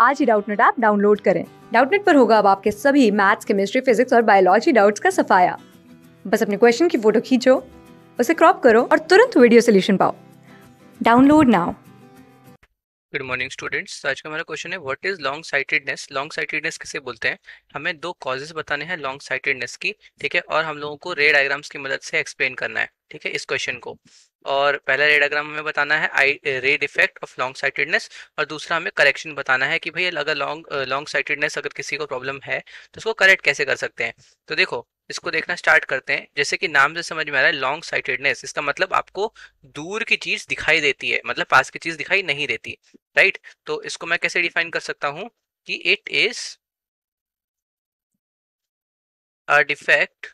आज ही Doubtnut app download करें डाउटनेट पर होगा अब आपके सभी मैथ्स केमिस्ट्री फिजिक्स और बायोलॉजी डाउट्स का सफाया बस अपने क्वेश्चन की फोटो खींचो उसे क्रॉप करो और तुरंत वीडियो सोल्यूशन पाओ download now good morning students आज का हमारा क्वेश्चन है what is long sightedness long sightedness किसे बोलते हैं हमें दो कॉजेज बताने हैं लॉन्ग साइटेडनेस की ठीक है और हम लोगों को रे डायग्राम्स की मदद से एक्सप्लेन करना है ठीक है इस क्वेश्चन को और पहला रेडाग्राम हमें बताना है आई रे डिफेक्ट ऑफ लॉन्ग साइटेडनेस और दूसरा हमें करेक्शन बताना है कि भाई अगर लॉन्ग लॉन्ग साइटेडनेस अगर किसी को प्रॉब्लम है तो उसको करेक्ट कैसे कर सकते हैं तो देखो इसको देखना स्टार्ट करते हैं जैसे कि नाम से समझ में आ रहा है लॉन्ग साइटेडनेस इसका मतलब आपको दूर की चीज़ दिखाई देती है मतलब पास की चीज़ दिखाई नहीं देती राइट तो इसको मैं कैसे डिफाइन कर सकता हूं कि it is a defect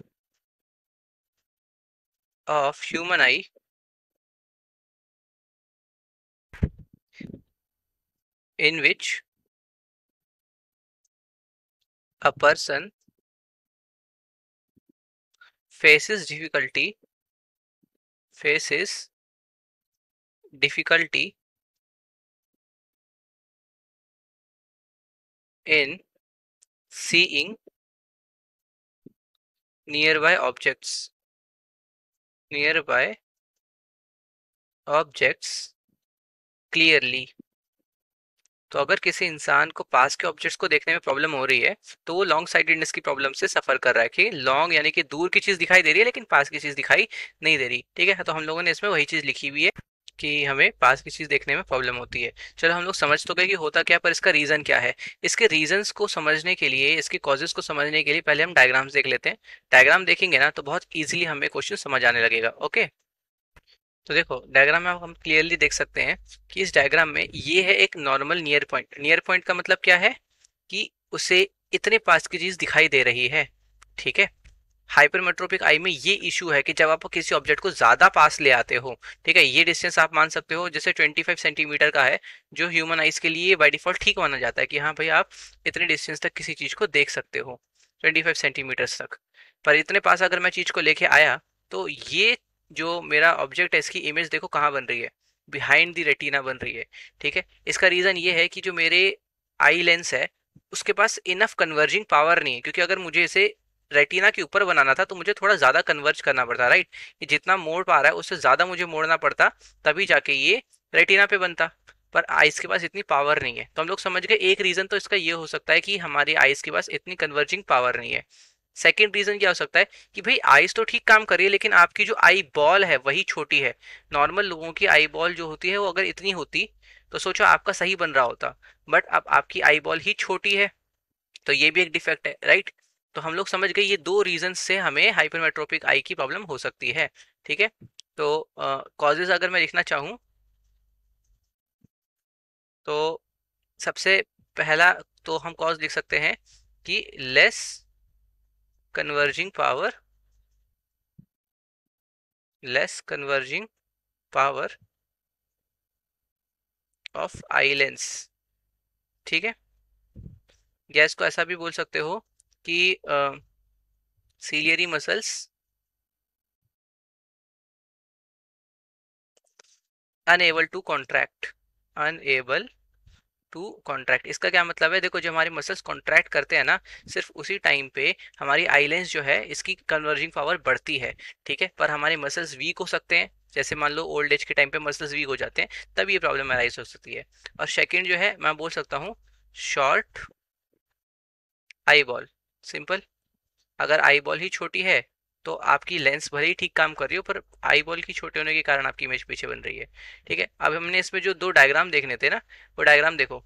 of human eye in which a person faces difficulty faces difficulty in seeing nearby objects nearby objects clearly तो अगर किसी इंसान को पास के ऑब्जेक्ट्स को देखने में प्रॉब्लम हो रही है तो वो लॉन्ग साइडेडनेस की प्रॉब्लम से सफर कर रहा है कि लॉन्ग यानी कि दूर की चीज़ दिखाई दे रही है लेकिन पास की चीज़ दिखाई नहीं दे रही ठीक है तो हम लोगों ने इसमें वही चीज़ लिखी हुई है कि हमें पास की चीज़ देखने में प्रॉब्लम होती है चलो हम लोग समझ तो गए कि होता क्या पर इसका रीज़न क्या है इसके रीजंस को समझने के लिए इसके कॉजेज़ को समझने के लिए पहले हम डायग्राम्स देख लेते हैं डायग्राम देखेंगे ना तो बहुत ईजिली हमें क्वेश्चन समझ आने लगेगा ओके तो देखो डायग्राम में हम क्लियरली देख सकते हैं कि इस डायग्राम में ये है एक normal near point near point का मतलब क्या है कि उसे इतने पास की चीज़ दिखाई दे रही है ठीक है हाइपरमेट्रोपिक आई में ये इशू है कि जब आप किसी ऑब्जेक्ट को ज़्यादा पास ले आते हो ठीक है ये डिस्टेंस आप मान सकते हो जैसे 25 सेंटीमीटर का है जो ह्यूमन आइज के लिए बाई डिफॉल्ट ठीक माना जाता है कि हाँ भाई आप इतने डिस्टेंस तक किसी चीज़ को देख सकते हो 25 सेंटीमीटर्स तक पर इतने पास अगर मैं चीज़ को लेके आया तो ये जो मेरा ऑब्जेक्ट है इसकी इमेज देखो कहाँ बन रही है बिहाइंड दी रेटिना बन रही है ठीक है इसका रीज़न ये है कि जो मेरे आई लेंस है उसके पास इनफ कन्वर्जिंग पावर नहीं है क्योंकि अगर मुझे इसे रेटिना के ऊपर बनाना था तो मुझे थोड़ा ज़्यादा कन्वर्ज करना पड़ता राइट ये जितना मोड़ पा रहा है उससे ज़्यादा मुझे मोड़ना पड़ता तभी जाके ये रेटिना पे बनता पर आइस के पास इतनी पावर नहीं है तो हम लोग समझ गए एक रीज़न तो इसका ये हो सकता है कि हमारी आइस के पास इतनी कन्वर्जिंग पावर नहीं है सेकेंड रीज़न क्या हो सकता है कि भाई आईज तो ठीक काम कर रही है लेकिन आपकी जो आई बॉल है वही छोटी है नॉर्मल लोगों की आई बॉल जो होती है वो अगर इतनी होती तो सोचो आपका सही बन रहा होता बट अब आपकी आई बॉल ही छोटी है तो ये भी एक डिफेक्ट है राइट तो हम लोग समझ गए ये दो रीजन से हमें हाइपरमेट्रोपिक आई की प्रॉब्लम हो सकती है ठीक है तो कॉजेज अगर मैं लिखना चाहूँ तो सबसे पहला तो हम कॉज लिख सकते हैं कि less converging power less converging power of eye lens ठीक है गैस को ऐसा भी बोल सकते हो कि ciliary muscles unable to contract unable to contract इसका क्या मतलब है देखो जो हमारे मसल्स कॉन्ट्रैक्ट करते हैं ना सिर्फ उसी टाइम पे हमारी आईलेंस जो है इसकी कन्वर्जिंग पावर बढ़ती है ठीक है पर हमारे मसल्स वीक हो सकते हैं जैसे मान लो ओल्ड एज के टाइम पे मसल्स वीक हो जाते हैं तब ये प्रॉब्लम अराइज हो सकती है और सेकेंड जो है मैं बोल सकता हूँ शॉर्ट आई बॉल सिंपल अगर आई बॉल ही छोटी है तो आपकी लेंस भले ही ठीक काम कर रही हो पर आई बॉल की छोटे होने के कारण आपकी इमेज पीछे बन रही है ठीक है अब हमने इसमें जो दो डायग्राम देखने थे ना वो डायग्राम देखो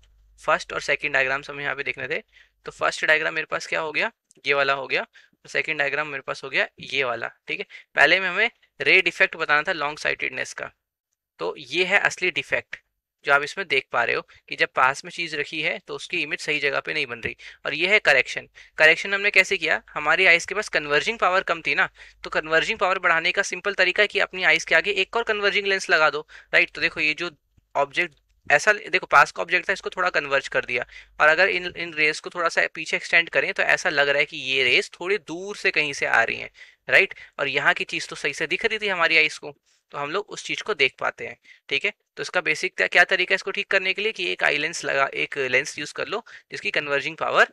फर्स्ट और सेकेंड डायग्राम हम यहाँ पे देखने थे तो फर्स्ट डायग्राम मेरे पास क्या हो गया ये वाला हो गया सेकेंड तो डायग्राम मेरे पास हो गया ये वाला ठीक है पहले में हमें रे डिफेक्ट बताना था लॉन्ग साइटेडनेस का तो ये है असली डिफेक्ट जो आप इसमें देख पा रहे हो कि जब पास में चीज़ रखी है तो उसकी इमेज सही जगह पे नहीं बन रही और ये है करेक्शन करेक्शन हमने कैसे किया हमारी आइज़ के पास कन्वर्जिंग पावर कम थी ना तो कन्वर्जिंग पावर बढ़ाने का सिंपल तरीका है कि अपनी आइज़ के आगे एक और कन्वर्जिंग लेंस लगा दो राइट तो देखो ये जो ऑब्जेक्ट ऐसा देखो पास का ऑब्जेक्ट था इसको थोड़ा कन्वर्ज कर दिया और अगर इन इन रेस को थोड़ा सा पीछे एक्सटेंड करें तो ऐसा लग रहा है कि ये रेस थोड़ी दूर से कहीं से आ रही हैं राइट और यहाँ की चीज़ तो सही से दिख रही थी हमारी आइज़ को तो हम लोग उस चीज़ को देख पाते हैं ठीक है तो इसका बेसिक क्या तरीका है इसको ठीक करने के लिए कि एक आई लेंस लगा एक लेंस यूज़ कर लो जिसकी कन्वर्जिंग पावर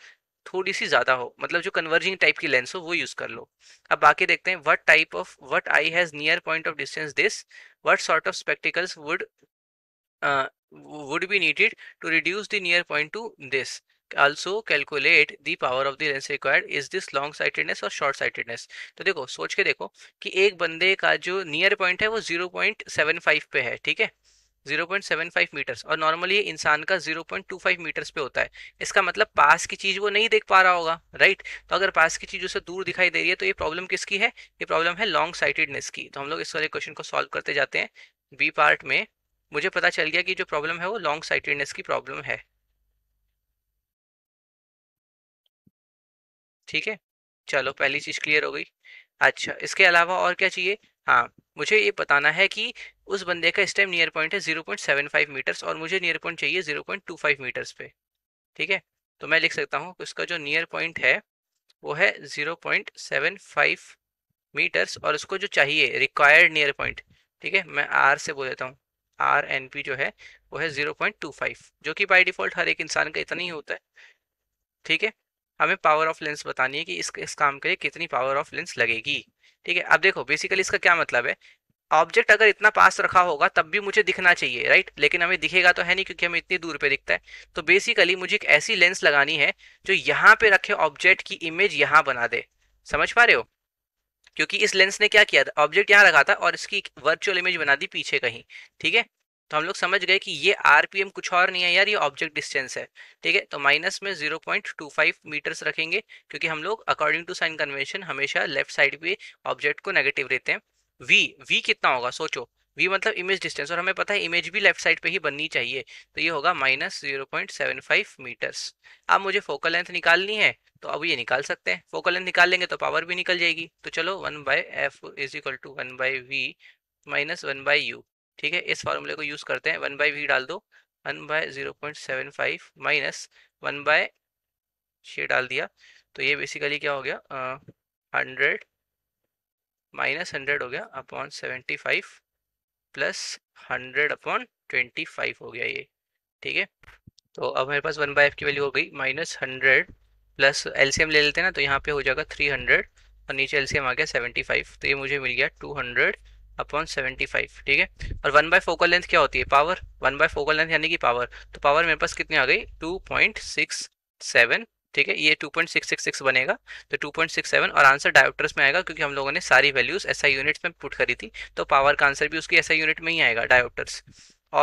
थोड़ी सी ज़्यादा हो मतलब जो कन्वर्जिंग टाइप की लेंस हो वो यूज़ कर लो अब बाकी देखते हैं what type of what eye has near point of distance this what sort of spectacles would would be needed to reduce the near point to this also calculate the power of the lens required is this long sightedness और short sightedness तो देखो सोच के देखो कि एक बंदे का जो नियर पॉइंट है वो जीरो पॉइंट सेवन फाइव पे है ठीक है 0.75 मीटर्स और नॉर्मली इंसान का 0.25 मीटर्स पे होता है इसका मतलब पास की चीज़ वो नहीं देख पा रहा होगा राइट तो अगर पास की चीज़ उसे दूर दिखाई दे रही है तो ये प्रॉब्लम किसकी है ये प्रॉब्लम है लॉन्ग साइटेडनेस की तो हम लोग इस वाले क्वेश्चन को सॉल्व करते जाते हैं बी पार्ट में मुझे पता चल गया कि जो प्रॉब्लम है वो लॉन्ग साइटेडनेस की प्रॉब्लम है ठीक है चलो पहली चीज़ क्लियर हो गई अच्छा इसके अलावा और क्या चाहिए हाँ मुझे ये बताना है कि उस बंदे का इस टाइम नियर पॉइंट है zero point seven five metres और मुझे नियर पॉइंट चाहिए zero point two five metres पे ठीक है तो मैं लिख सकता हूँ उसका जो नियर पॉइंट है वो है zero point seven five metres और उसको जो चाहिए रिक्वायर्ड नियर पॉइंट ठीक है मैं आर से बोल देता हूँ आर एन पी जो है वो है जीरो पॉइंट टू फाइव जो कि बाई डिफॉल्ट हर एक इंसान का इतना ही होता है ठीक है हमें पावर ऑफ लेंस बतानी है कि इस इस काम के लिए कितनी पावर ऑफ लेंस लगेगी ठीक है अब देखो बेसिकली इसका क्या मतलब है ऑब्जेक्ट अगर इतना पास रखा होगा तब भी मुझे दिखना चाहिए राइट लेकिन हमें दिखेगा तो है नहीं क्योंकि हमें इतनी दूर पे दिखता है तो बेसिकली मुझे एक ऐसी लेंस लगानी है जो यहाँ पे रखे ऑब्जेक्ट की इमेज यहाँ बना दे समझ पा रहे हो क्योंकि इस लेंस ने क्या किया था ऑब्जेक्ट यहाँ रखा था और इसकी वर्चुअल इमेज बना दी पीछे कहीं ठीक है तो हम लोग समझ गए कि ये आर कुछ और नहीं है यार ये ऑब्जेक्ट डिस्टेंस है ठीक है तो माइनस में 0.25 मीटर्स रखेंगे क्योंकि हम लोग अकॉर्डिंग टू साइन कन्वेंशन हमेशा लेफ्ट साइड पे ऑब्जेक्ट को नेगेटिव रहते हैं वी वी कितना होगा सोचो वी मतलब इमेज डिस्टेंस और हमें पता है इमेज भी लेफ्ट साइड पे ही बननी चाहिए तो ये होगा minus zero point seven five metres अब मुझे फोकल लेंथ निकालनी है तो अब ये निकाल सकते हैं फोकल लेंथ निकाल लेंगे तो पावर भी निकल जाएगी तो चलो one by f is equal to one by v minus one by u ठीक है इस फार्मूले को यूज़ करते हैं वन बाई वी डाल दो one by zero point seven five minus one by छः डाल दिया तो ये बेसिकली क्या हो गया हंड्रेड माइनस हंड्रेड हो गया upon seventy five plus hundred upon twenty five हो गया ये ठीक है तो अब मेरे पास वन बाय एफ की वैल्यू हो गई माइनस हंड्रेड प्लस एलसीएम ले लेते हैं ना तो यहाँ पे हो जाएगा थ्री हंड्रेड और नीचे एलसीएम आ गया सेवेंटी फाइव तो ये मुझे मिल गया two hundred upon seventy five ठीक है और वन बाय फोकल लेंथ क्या होती है power one by focal length यानी कि पावर तो पावर मेरे पास कितनी आ गई टू पॉइंट सिक्स सेवन ठीक है ये two point six six six बनेगा तो टू पॉइंट सिक्स सेवन और आंसर डायोप्टर्स में आएगा क्योंकि हम लोगों ने सारी वैल्यूज ऐसा यूनिट में पुट करी थी तो पावर का आंसर भी उसकी ऐसा यूनिट में ही आएगा डायोप्टर्स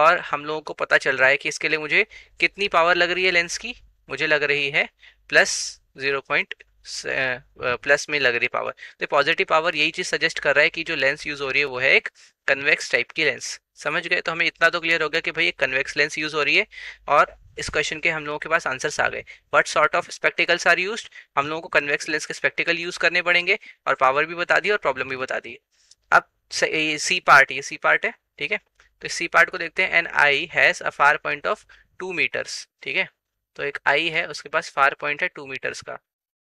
और हम लोगों को पता चल रहा है कि इसके लिए मुझे कितनी पावर लग रही है लेंस की मुझे लग रही है प्लस जीरो पॉइंट प्लस में लग रही पावर तो पॉजिटिव पावर यही चीज़ सजेस्ट कर रहा है कि जो लेंस यूज़ हो रही है वो है एक कन्वेक्स टाइप की लेंस समझ गए तो हमें इतना तो क्लियर हो गया कि भाई एक कन्वेक्स लेंस यूज़ हो रही है और इस क्वेश्चन के हम लोगों के पास आंसर्स आ गए what sort of spectacles are use हम लोगों को कन्वेक्स लेंस के स्पेक्टिकल यूज़ करने पड़ेंगे और पावर भी बता दी और प्रॉब्लम भी बता दी अब सी पार्ट ये सी पार्ट है ठीक है तो सी पार्ट को देखते हैं an eye has a far point of two metres ठीक है तो एक आई है उसके पास फार पॉइंट है टू मीटर्स का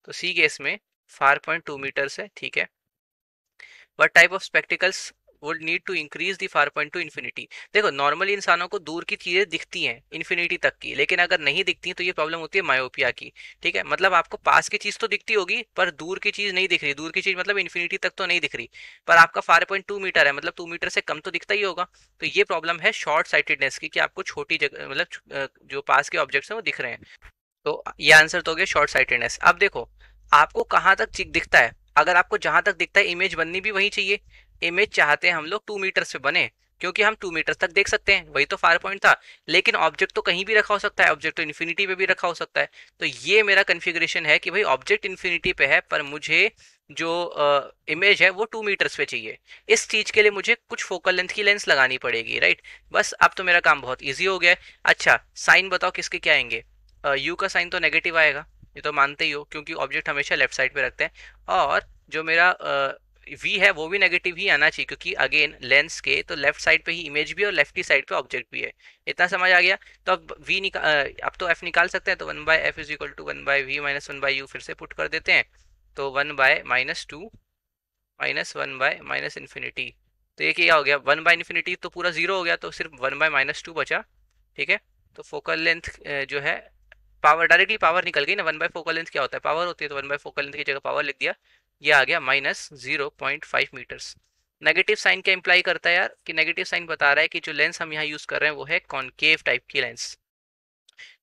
तो सी केस में फार पॉइंट टू मीटर से ठीक है what type of spectacles would need to increase the far point to infinity देखो नॉर्मली इंसानों को दूर की चीज़ें दिखती हैं इन्फिनिटी तक की लेकिन अगर नहीं दिखती तो ये प्रॉब्लम होती है मायोपिया की ठीक है मतलब आपको पास की चीज़ तो दिखती होगी पर दूर की चीज़ नहीं दिख रही दूर की चीज़ मतलब इन्फिनिटी तक तो नहीं दिख रही पर आपका फार पॉइंट टू मीटर है मतलब टू मीटर से कम तो दिखता ही होगा तो ये प्रॉब्लम है शॉर्ट साइटेडनेस की कि आपको छोटी जगह मतलब जो पास के ऑब्जेक्ट्स हैं वो दिख रहे हैं तो ये आंसर तो हो गया शॉर्ट साइटेडनेस अब देखो आपको कहाँ तक दिखता है अगर आपको जहां तक दिखता है इमेज बननी भी वही चाहिए इमेज चाहते हैं हम लोग टू मीटर्स पे बने क्योंकि हम टू मीटर्स तक देख सकते हैं वही तो फायर पॉइंट था लेकिन ऑब्जेक्ट तो कहीं भी रखा हो सकता है ऑब्जेक्ट तो इन्फिनिटी पे भी रखा हो सकता है तो ये मेरा कन्फिग्रेशन है कि भाई ऑब्जेक्ट इन्फिनिटी पे है पर मुझे जो इमेज uh, है वो टू मीटर्स पे चाहिए इस चीज़ के लिए मुझे कुछ फोकल लेंथ की लेंस लगानी पड़ेगी राइट बस अब तो मेरा काम बहुत ईजी हो गया है अच्छा साइन बताओ किसके क्या आएंगे यू का साइन तो नेगेटिव आएगा ये तो मानते ही हो क्योंकि ऑब्जेक्ट हमेशा लेफ्ट साइड पे रखते हैं और जो मेरा वी है वो भी नेगेटिव ही आना चाहिए क्योंकि अगेन लेंस के तो लेफ्ट साइड पे ही इमेज भी और लेफ्ट ही साइड पे ऑब्जेक्ट भी है इतना समझ आ गया तो अब वी निकाल अब तो एफ निकाल सकते हैं तो one by f is equal to one by v minus one by u फिर से पुट कर देते हैं तो one by minus two minus one by minus infinity तो ये क्या हो गया वन बाय इन्फिनिटी तो पूरा जीरो हो गया तो सिर्फ वन बाय माइनस टू बचा ठीक है तो फोकल लेंथ जो है पावर डायरेक्टली पावर निकल गई ना वन बाय फोकल लेंथ क्या होता है पावर होती है तो वन फोकल लेंथ की जगह पावर लिख दिया ये आ गया minus zero point five metres negative sign क्या इंप्लाई करता है यार कि नेगेटिव साइन बता रहा है कि जो लेंस हम यहाँ यूज़ कर रहे हैं वो है कॉन्केव टाइप की लेंस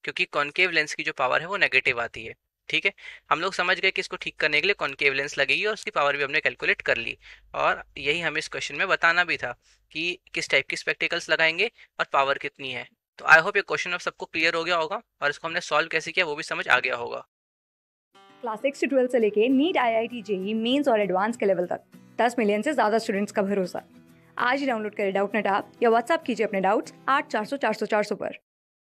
क्योंकि कॉन्केव लेंस की जो पावर है वो नेगेटिव आती है ठीक है हम लोग समझ गए कि इसको ठीक करने के लिए कॉन्केव लेंस लगेगी और उसकी पावर भी हमने कैलकुलेट कर ली और यही हमें इस क्वेश्चन में बताना भी था कि किस टाइप की स्पेक्टिकल्स लगाएंगे और पावर कितनी है तो आई होप ये क्वेश्चन अब सबको क्लियर हो गया होगा और इसको हमने सॉल्व कैसे किया वो भी समझ आ गया होगा क्लास सिक्स से ट्वेल्थ से लेके NEET I I T JEE mains और एडवांस के लेवल तक दस मिलियन से ज़्यादा स्टूडेंट्स का भरोसा आज ही डाउनलोड करें डाउट नेट आप या व्हाट्सअप कीजिए अपने डाउट्स आठ चार सौ चार सौ चार सौ पर